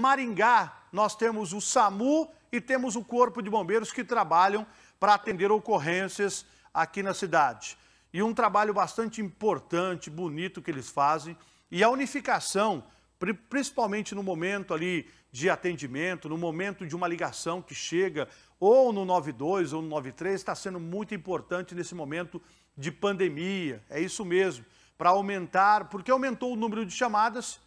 Maringá, nós temos o SAMU e temos o Corpo de Bombeiros que trabalham para atender ocorrências aqui na cidade. E um trabalho bastante importante, bonito que eles fazem. E a unificação, principalmente no momento ali de atendimento, no momento de uma ligação que chega ou no 92 ou no 93, está sendo muito importante nesse momento de pandemia. É isso mesmo, para aumentar, porque aumentou o número de chamadas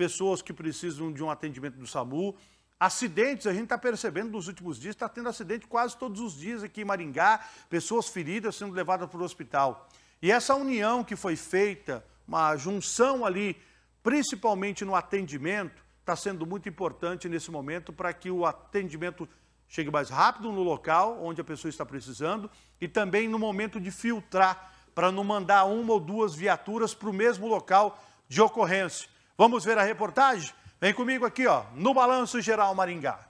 pessoas que precisam de um atendimento do SAMU. Acidentes, a gente está percebendo nos últimos dias, está tendo acidente quase todos os dias aqui em Maringá, pessoas feridas sendo levadas para o hospital. E essa união que foi feita, uma junção ali, principalmente no atendimento, está sendo muito importante nesse momento para que o atendimento chegue mais rápido no local onde a pessoa está precisando e também no momento de filtrar, para não mandar uma ou duas viaturas para o mesmo local de ocorrência. Vamos ver a reportagem? Vem comigo aqui, ó, no Balanço Geral Maringá.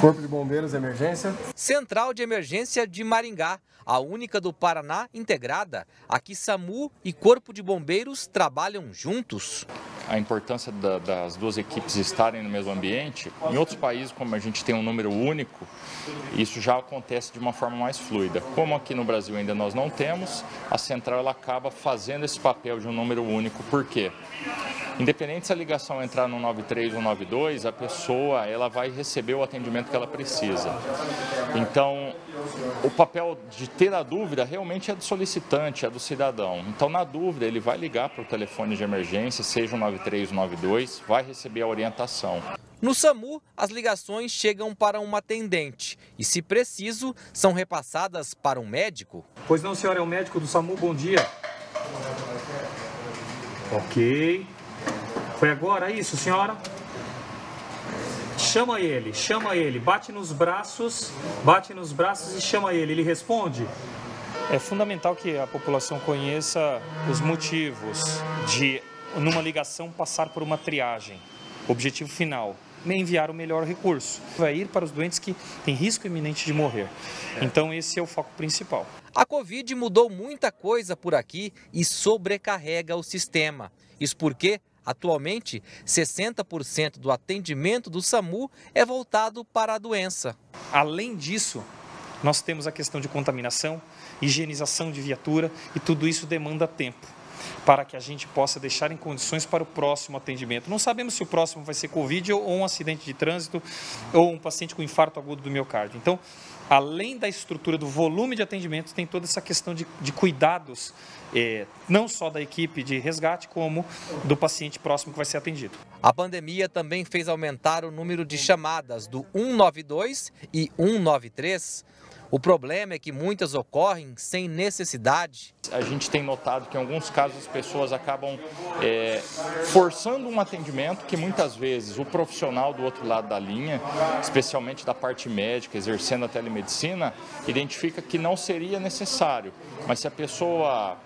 Corpo de Bombeiros Emergência. Central de Emergência de Maringá, a única do Paraná integrada. Aqui SAMU e Corpo de Bombeiros trabalham juntos a importância da, das duas equipes estarem no mesmo ambiente, em outros países, como a gente tem um número único, isso já acontece de uma forma mais fluida. Como aqui no Brasil ainda nós não temos, a central ela acaba fazendo esse papel de um número único. Por quê? Independente se a ligação entrar no 93 ou 92, a pessoa ela vai receber o atendimento que ela precisa. Então, o papel de ter a dúvida realmente é do solicitante, é do cidadão. Então, na dúvida, ele vai ligar para o telefone de emergência, seja o 9392, vai receber a orientação. No SAMU, as ligações chegam para um atendente e, se preciso, são repassadas para um médico. Pois não, senhora, é o médico do SAMU, bom dia. Ok. Foi agora isso, senhora? Chama ele, chama ele, bate nos braços, bate nos braços e chama ele. Ele responde? É fundamental que a população conheça os motivos de, numa ligação, passar por uma triagem. Objetivo final, enviar o melhor recurso. Vai ir para os doentes que têm risco iminente de morrer. Então, esse é o foco principal. A Covid mudou muita coisa por aqui e sobrecarrega o sistema. Isso porque Atualmente, 60% do atendimento do SAMU é voltado para a doença. Além disso, nós temos a questão de contaminação, higienização de viatura e tudo isso demanda tempo para que a gente possa deixar em condições para o próximo atendimento. Não sabemos se o próximo vai ser Covid ou um acidente de trânsito ou um paciente com infarto agudo do miocárdio. Então, além da estrutura do volume de atendimento, tem toda essa questão de, de cuidados, eh, não só da equipe de resgate, como do paciente próximo que vai ser atendido. A pandemia também fez aumentar o número de chamadas do 192 e 193. O problema é que muitas ocorrem sem necessidade. A gente tem notado que em alguns casos as pessoas acabam é, forçando um atendimento que muitas vezes o profissional do outro lado da linha, especialmente da parte médica, exercendo a telemedicina, identifica que não seria necessário. Mas se a pessoa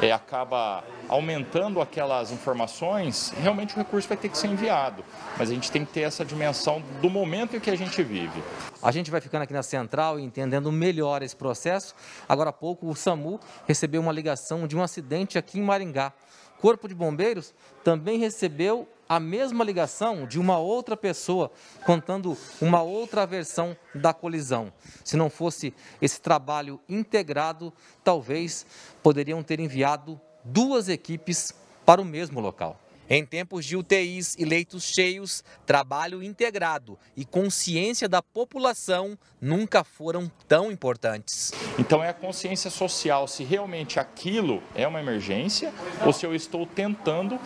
é, acaba aumentando aquelas informações, realmente o recurso vai ter que ser enviado. Mas a gente tem que ter essa dimensão do momento em que a gente vive. A gente vai ficando aqui na central e entendendo melhor esse processo. Agora há pouco o SAMU recebeu uma ligação de um acidente aqui em Maringá. Corpo de Bombeiros também recebeu a mesma ligação de uma outra pessoa contando uma outra versão da colisão. Se não fosse esse trabalho integrado, talvez poderiam ter enviado duas equipes para o mesmo local. Em tempos de UTIs e leitos cheios, trabalho integrado e consciência da população nunca foram tão importantes. Então é a consciência social se realmente aquilo é uma emergência ou se eu estou tentando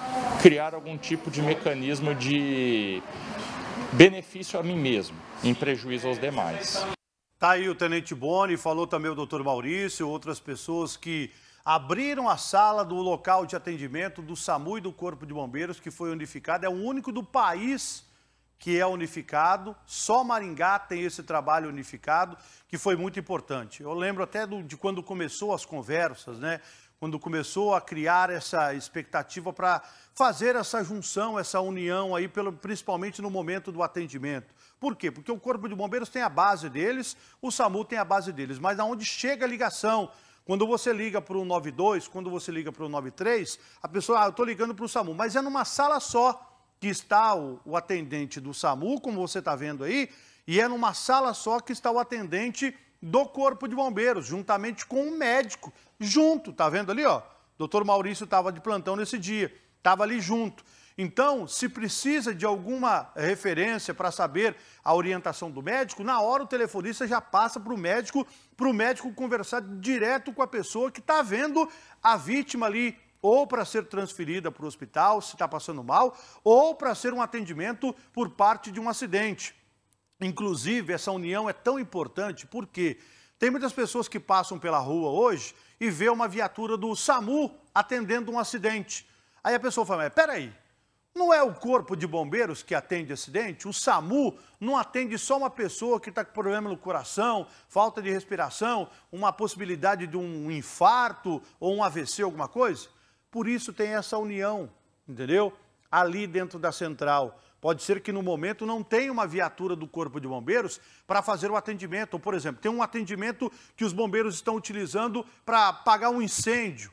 criar algum tipo de mecanismo de benefício a mim mesmo, em prejuízo aos demais. Está aí o Tenente Boni, falou também o doutor Maurício, outras pessoas que abriram a sala do local de atendimento do SAMU e do Corpo de Bombeiros, que foi unificado. É o único do país que é unificado, só Maringá tem esse trabalho unificado, que foi muito importante. Eu lembro até do, de quando começou as conversas, né? quando começou a criar essa expectativa para fazer essa junção, essa união aí, pelo, principalmente no momento do atendimento. Por quê? Porque o Corpo de Bombeiros tem a base deles, o SAMU tem a base deles, mas aonde chega a ligação quando você liga para o 92, quando você liga para o 93, a pessoa, ah, eu estou ligando para o SAMU, mas é numa sala só que está o, o atendente do SAMU, como você está vendo aí, e é numa sala só que está o atendente do Corpo de Bombeiros, juntamente com o um médico, junto, tá vendo ali, ó? Doutor Maurício estava de plantão nesse dia, estava ali junto. Então, se precisa de alguma referência para saber a orientação do médico, na hora o telefonista já passa para o médico, para o médico conversar direto com a pessoa que está vendo a vítima ali, ou para ser transferida para o hospital, se está passando mal, ou para ser um atendimento por parte de um acidente. Inclusive, essa união é tão importante porque tem muitas pessoas que passam pela rua hoje e vê uma viatura do SAMU atendendo um acidente. Aí a pessoa fala, mas peraí, não é o corpo de bombeiros que atende acidente? O SAMU não atende só uma pessoa que está com problema no coração, falta de respiração, uma possibilidade de um infarto ou um AVC, alguma coisa? Por isso tem essa união, entendeu? Ali dentro da central. Pode ser que no momento não tenha uma viatura do Corpo de Bombeiros para fazer o atendimento. Ou, por exemplo, tem um atendimento que os bombeiros estão utilizando para apagar um incêndio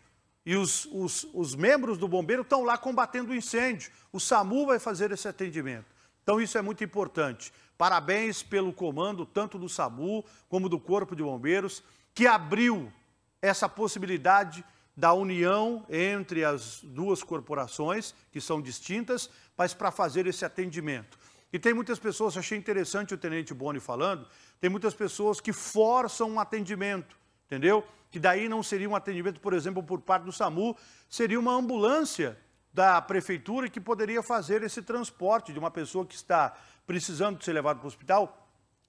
e os, os, os membros do bombeiro estão lá combatendo o incêndio. O SAMU vai fazer esse atendimento. Então, isso é muito importante. Parabéns pelo comando, tanto do SAMU como do Corpo de Bombeiros, que abriu essa possibilidade da união entre as duas corporações, que são distintas, mas para fazer esse atendimento. E tem muitas pessoas, achei interessante o Tenente Boni falando, tem muitas pessoas que forçam um atendimento entendeu? Que daí não seria um atendimento, por exemplo, por parte do SAMU, seria uma ambulância da prefeitura que poderia fazer esse transporte de uma pessoa que está precisando de ser levada para o hospital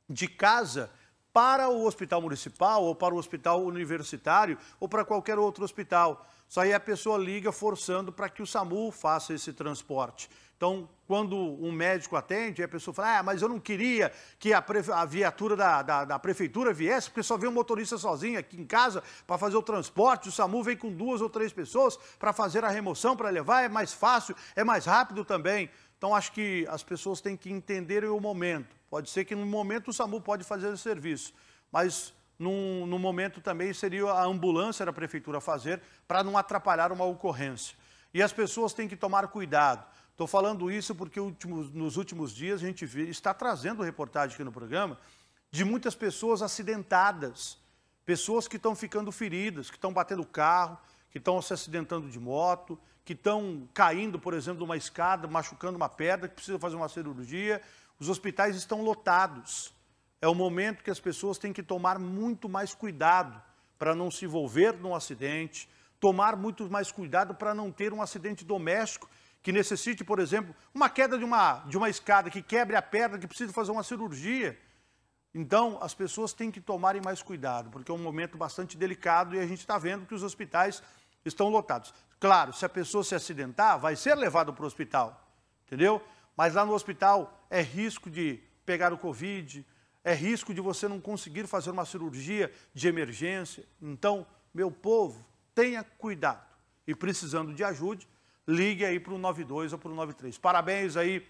de casa para o hospital municipal ou para o hospital universitário ou para qualquer outro hospital. Só aí a pessoa liga forçando para que o SAMU faça esse transporte. Então, quando um médico atende, a pessoa fala, ah, mas eu não queria que a, a viatura da, da, da, prefeitura viesse, porque só veio um motorista sozinho aqui em casa para fazer o transporte, o SAMU vem com duas ou três pessoas para fazer a remoção, para levar, é mais fácil, é mais rápido também. Então, acho que as pessoas têm que entender o momento. Pode ser que no momento o SAMU pode fazer o serviço, mas num, num momento também seria a ambulância da prefeitura fazer para não atrapalhar uma ocorrência. E as pessoas têm que tomar cuidado. Estou falando isso porque últimos, nos últimos dias a gente vê, está trazendo reportagem aqui no programa de muitas pessoas acidentadas, pessoas que estão ficando feridas, que estão batendo carro, que estão se acidentando de moto, que estão caindo, por exemplo, de uma escada, machucando uma pedra, que precisa fazer uma cirurgia. Os hospitais estão lotados é o momento que as pessoas têm que tomar muito mais cuidado para não se envolver num acidente, tomar muito mais cuidado para não ter um acidente doméstico que necessite, por exemplo, uma queda de uma, de uma escada, que quebre a perna, que precisa fazer uma cirurgia. Então, as pessoas têm que tomarem mais cuidado, porque é um momento bastante delicado e a gente está vendo que os hospitais estão lotados. Claro, se a pessoa se acidentar, vai ser levada para o hospital, entendeu? Mas lá no hospital é risco de pegar o Covid, é risco de você não conseguir fazer uma cirurgia de emergência. Então, meu povo, tenha cuidado. E precisando de ajuda, ligue aí para o 92 ou para o 93. Parabéns aí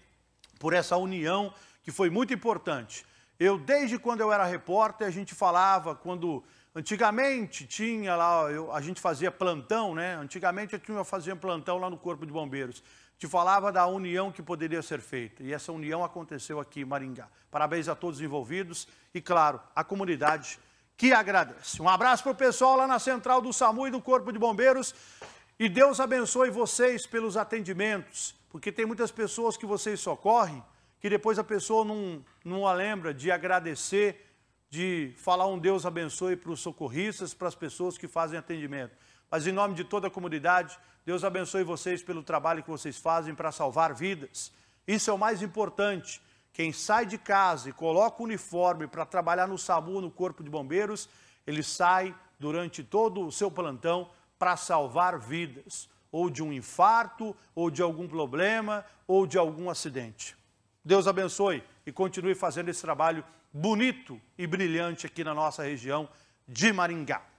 por essa união que foi muito importante. Eu, desde quando eu era repórter, a gente falava quando. Antigamente tinha lá, eu, a gente fazia plantão, né? Antigamente eu tinha fazia plantão lá no Corpo de Bombeiros. Te falava da união que poderia ser feita. E essa união aconteceu aqui em Maringá. Parabéns a todos os envolvidos e, claro, a comunidade que agradece. Um abraço para o pessoal lá na central do SAMU e do Corpo de Bombeiros. E Deus abençoe vocês pelos atendimentos, porque tem muitas pessoas que vocês socorrem que depois a pessoa não, não a lembra de agradecer, de falar um Deus abençoe para os socorristas, para as pessoas que fazem atendimento. Mas em nome de toda a comunidade, Deus abençoe vocês pelo trabalho que vocês fazem para salvar vidas. Isso é o mais importante. Quem sai de casa e coloca o uniforme para trabalhar no SAMU, no Corpo de Bombeiros, ele sai durante todo o seu plantão para salvar vidas, ou de um infarto, ou de algum problema, ou de algum acidente. Deus abençoe e continue fazendo esse trabalho bonito e brilhante aqui na nossa região de Maringá.